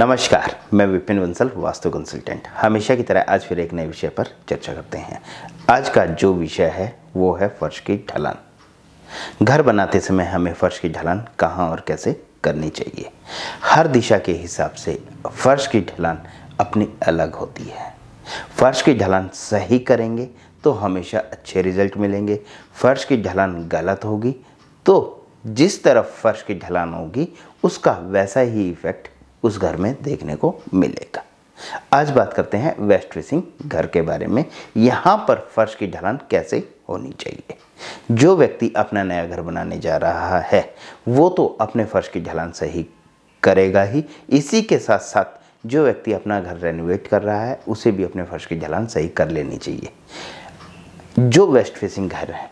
नमस्कार मैं विपिन बंसल वास्तु कंसल्टेंट हमेशा की तरह आज फिर एक नए विषय पर चर्चा करते हैं आज का जो विषय है वो है फर्श की ढलान घर बनाते समय हमें फर्श की ढलान कहाँ और कैसे करनी चाहिए हर दिशा के हिसाब से फर्श की ढलान अपनी अलग होती है फर्श की ढलान सही करेंगे तो हमेशा अच्छे रिजल्ट मिलेंगे फर्श की ढलान गलत होगी तो जिस तरफ फर्श की ढलान होगी उसका वैसा ही इफेक्ट उस घर में देखने को मिलेगा आज बात करते हैं वेस्ट फेसिंग घर के बारे में यहाँ पर फर्श की ढलान कैसे होनी चाहिए जो व्यक्ति अपना नया घर बनाने जा रहा है वो तो अपने फर्श की ढलान सही करेगा ही इसी के साथ साथ जो व्यक्ति अपना घर रेनोवेट कर रहा है उसे भी अपने फर्श की ढलान सही कर लेनी चाहिए जो वेस्ट फेसिंग घर है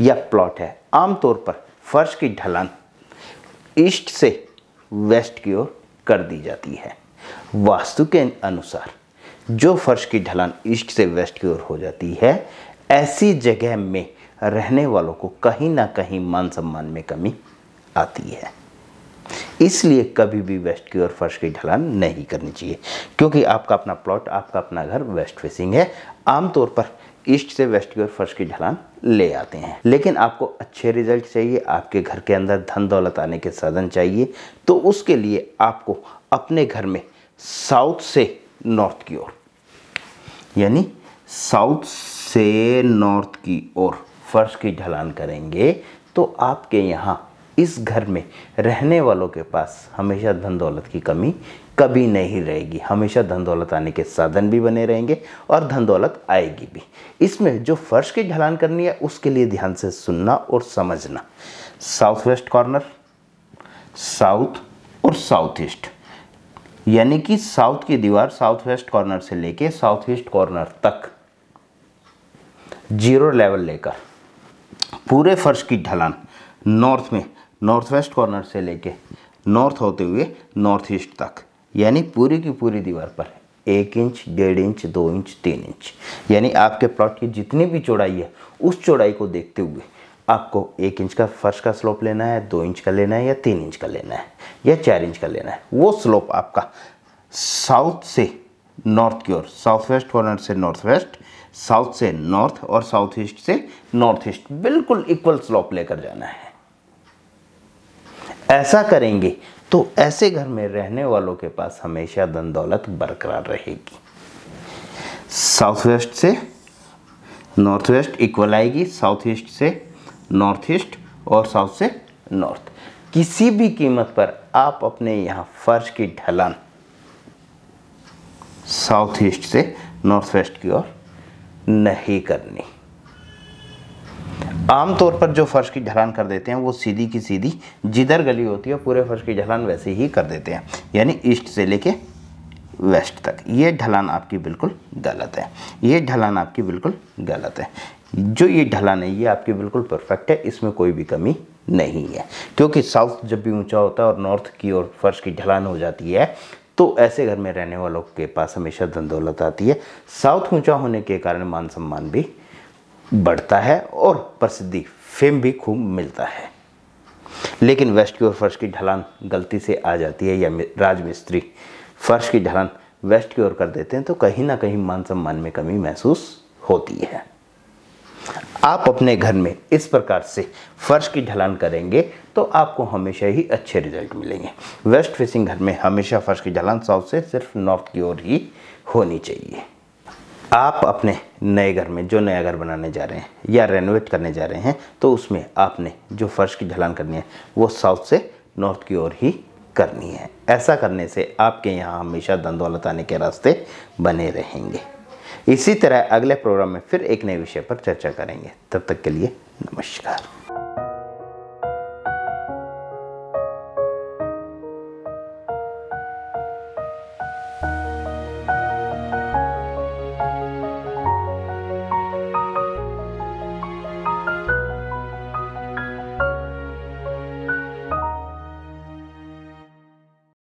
या प्लॉट है आमतौर पर फर्श की ढलान ईस्ट से वेस्ट की ओर कर दी जाती है वास्तु के अनुसार जो फर्श की ढलान ईस्ट से वेस्ट की ओर हो जाती है ऐसी जगह में रहने वालों को कहीं ना कहीं मान सम्मान में कमी आती है इसलिए कभी भी वेस्ट की ओर फर्श की ढलान नहीं करनी चाहिए क्योंकि आपका अपना प्लॉट आपका अपना घर वेस्ट फेसिंग है आमतौर पर ईस्ट से वेस्ट की ओर फर्श की ढलान ले आते हैं लेकिन आपको अच्छे रिजल्ट चाहिए आपके घर के अंदर धन दौलत आने के साधन चाहिए तो उसके लिए आपको अपने घर में साउथ से नॉर्थ की ओर यानी साउथ से नॉर्थ की ओर फर्श की ढलान करेंगे तो आपके यहाँ इस घर में रहने वालों के पास हमेशा धन दौलत की कमी कभी नहीं रहेगी हमेशा धन दौलत आने के साधन भी बने रहेंगे और धन दौलत आएगी भी इसमें जो फर्श की ढलान करनी है उसके लिए ध्यान से सुनना और समझना साउथ वेस्ट कॉर्नर साउथ और साउथ ईस्ट यानी कि साउथ की दीवार साउथ वेस्ट कॉर्नर से लेके साउथ ईस्ट कॉर्नर तक जीरो लेवल लेकर पूरे फर्श की ढलान नॉर्थ में नॉर्थ वेस्ट कॉर्नर से लेके नॉर्थ होते हुए नॉर्थ ईस्ट तक यानी पूरी की पूरी दीवार पर एक इंच डेढ़ इंच दो इंच तीन इंच यानी आपके प्लॉट की जितनी भी चौड़ाई है उस चौड़ाई को देखते हुए आपको एक इंच का फर्श का स्लोप लेना है दो इंच का लेना है या तीन इंच का लेना है या चार इंच का लेना है वो स्लोप आपका साउथ से नॉर्थ की ओर साउथ वेस्ट कॉर्नर से नॉर्थ वेस्ट साउथ से नॉर्थ और साउथ ईस्ट से नॉर्थ ईस्ट बिल्कुल इक्वल स्लोप लेकर जाना है ऐसा करेंगे तो ऐसे घर में रहने वालों के पास हमेशा धन दौलत बरकरार रहेगी साउथ वेस्ट से नॉर्थ वेस्ट इक्वल आएगी साउथ ईस्ट से नॉर्थ ईस्ट और साउथ से नॉर्थ किसी भी कीमत पर आप अपने यहाँ फर्श की ढलान साउथ ईस्ट से नॉर्थ वेस्ट की ओर नहीं करनी आमतौर पर जो फर्श की ढलान कर देते हैं वो सीधी की सीधी जिधर गली होती है पूरे फर्श की ढलान वैसे ही कर देते हैं यानी ईस्ट से लेके वेस्ट तक ये ढलान आपकी बिल्कुल गलत है ये ढलान आपकी बिल्कुल गलत है जो ये ढलान है ये आपकी बिल्कुल परफेक्ट है इसमें कोई भी कमी नहीं है क्योंकि साउथ जब भी ऊंचा होता है और नॉर्थ की ओर फर्श की ढलान हो जाती है तो ऐसे घर में रहने वालों के पास हमेशा धन दौलत आती है साउथ ऊंचा होने के कारण मान सम्मान भी बढ़ता है और प्रसिद्धि फेम भी खूब मिलता है लेकिन वेस्ट की ओर फर्श की ढलान गलती से आ जाती है या राजमिस्त्री फर्श की ढलान वेस्ट की ओर कर देते हैं तो कहीं ना कहीं मान सम्मान में कमी महसूस होती है आप अपने घर में इस प्रकार से फर्श की ढलान करेंगे तो आपको हमेशा ही अच्छे रिजल्ट मिलेंगे वेस्ट फेसिंग घर में हमेशा फर्श की ढलान साउथ से सिर्फ नॉर्थ की ओर ही होनी चाहिए आप अपने नए घर में जो नया घर बनाने जा रहे हैं या रेनोवेट करने जा रहे हैं तो उसमें आपने जो फर्श की ढलान करनी है वो साउथ से नॉर्थ की ओर ही करनी है ऐसा करने से आपके यहाँ हमेशा दंद दौलत आने के रास्ते बने रहेंगे इसी तरह अगले प्रोग्राम में फिर एक नए विषय पर चर्चा करेंगे तब तक के लिए नमस्कार